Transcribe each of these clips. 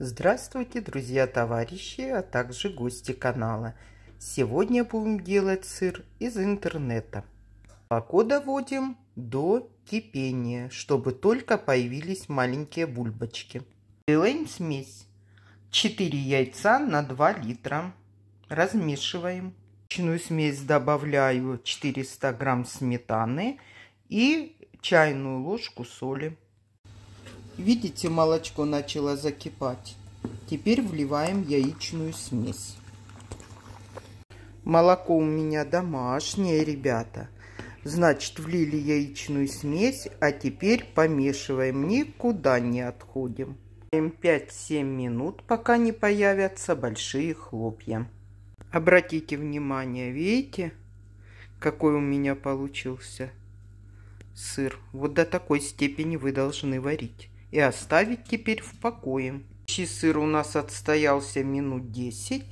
Здравствуйте, друзья, товарищи, а также гости канала. Сегодня будем делать сыр из интернета. Молоко доводим до кипения, чтобы только появились маленькие бульбочки. Делаем смесь. 4 яйца на 2 литра. Размешиваем. В чайную смесь добавляю 400 грамм сметаны и чайную ложку соли. Видите, молочко начало закипать. Теперь вливаем яичную смесь. Молоко у меня домашнее, ребята. Значит, влили яичную смесь, а теперь помешиваем, никуда не отходим. 5-7 минут, пока не появятся большие хлопья. Обратите внимание, видите, какой у меня получился сыр. Вот до такой степени вы должны варить и оставить теперь в покое. Сыр у нас отстоялся минут 10.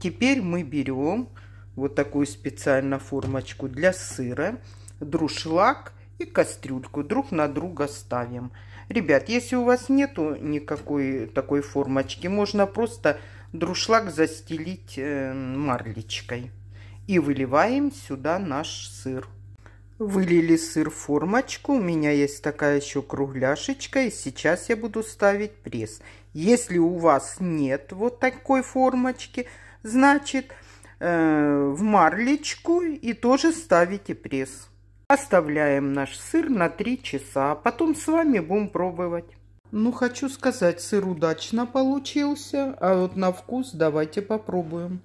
Теперь мы берем вот такую специальную формочку для сыра, друшлаг и кастрюльку друг на друга ставим. Ребят, если у вас нету никакой такой формочки, можно просто друшлаг застелить э, марлечкой. И выливаем сюда наш сыр. Вылили сыр в формочку, у меня есть такая еще кругляшечка, и сейчас я буду ставить пресс. Если у вас нет вот такой формочки, значит э, в марлечку и тоже ставите пресс. Оставляем наш сыр на 3 часа, а потом с вами будем пробовать. Ну, хочу сказать, сыр удачно получился, а вот на вкус давайте попробуем.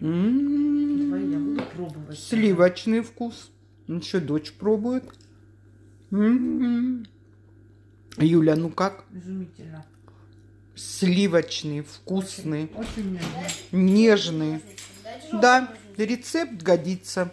М -м -м. Давай я буду пробовать. Сливочный вкус. Ну что, дочь пробует? М-м-м. Юля, ну как? Изумительно. Сливочный, вкусный, очень, очень нежный. нежный. Да, рецепт годится.